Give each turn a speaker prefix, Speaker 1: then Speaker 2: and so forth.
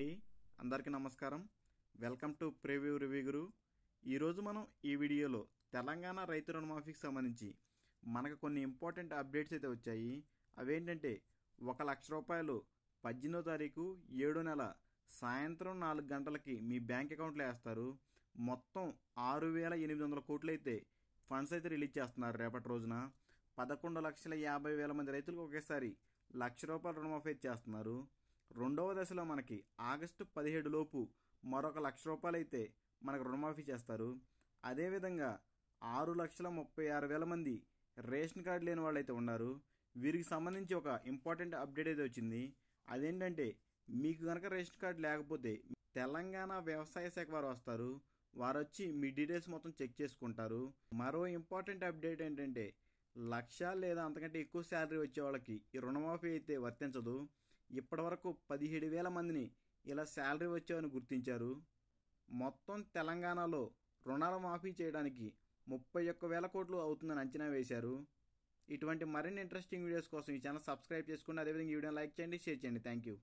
Speaker 1: అండి అందరికీ నమస్కారం welcome to preview review Guru ఈరోజు మనం ఈ వీడియోలో తెలంగాణ రైతు రుణమాఫీకి సంబంధించి మనకు కొన్ని ఇంపార్టెంట్ అప్డేట్స్ అయితే వచ్చాయి అవేంటంటే ఒక లక్ష రూపాయలు పద్దెనిమిదో తారీఖు ఏడో నెల సాయంత్రం నాలుగు గంటలకి మీ బ్యాంక్ అకౌంట్లో వేస్తారు మొత్తం ఆరు వేల ఎనిమిది వందల కోట్లు అయితే ఫండ్స్ అయితే రిలీజ్ చేస్తున్నారు రేపటి రోజున పదకొండు లక్షల యాభై వేల మంది రైతులకు ఒకేసారి లక్ష రూపాయల రుణమాఫీ చేస్తున్నారు రెండవ దశలో మనకి ఆగస్టు పదిహేడు లోపు మరొక లక్ష రూపాయలైతే మనకు రుణమాఫీ చేస్తారు అదేవిధంగా ఆరు లక్షల ముప్పై ఆరు వేల మంది రేషన్ కార్డు లేని వాళ్ళైతే ఉన్నారు వీరికి సంబంధించి ఒక ఇంపార్టెంట్ అప్డేట్ అయితే వచ్చింది అదేంటంటే మీకు కనుక రేషన్ కార్డు లేకపోతే తెలంగాణ వ్యవసాయ శాఖ వారు వస్తారు వారు వచ్చి మీ డీటెయిల్స్ మొత్తం చెక్ చేసుకుంటారు మరో ఇంపార్టెంట్ అప్డేట్ ఏంటంటే లక్ష లేదా అంతకంటే ఎక్కువ శాలరీ వచ్చే వాళ్ళకి ఈ రుణమాఫీ అయితే వర్తించదు ఇప్పటివరకు పదిహేడు వేల మందిని ఇలా శాలరీ వచ్చామని గుర్తించారు మొత్తం తెలంగాణలో రుణాల మాఫీ చేయడానికి ముప్పై ఒక్క వేల కోట్లు అవుతుందని అంచనా వేశారు ఇటువంటి మరిన్ని ఇంట్రెస్టింగ్ వీడియోస్ కోసం ఈ ఛానల్ సబ్స్క్రైబ్ చేసుకోండి అదేవిధంగా ఈ వీడియోని లైక్ చేయండి షేర్ చేయండి థ్యాంక్ యూ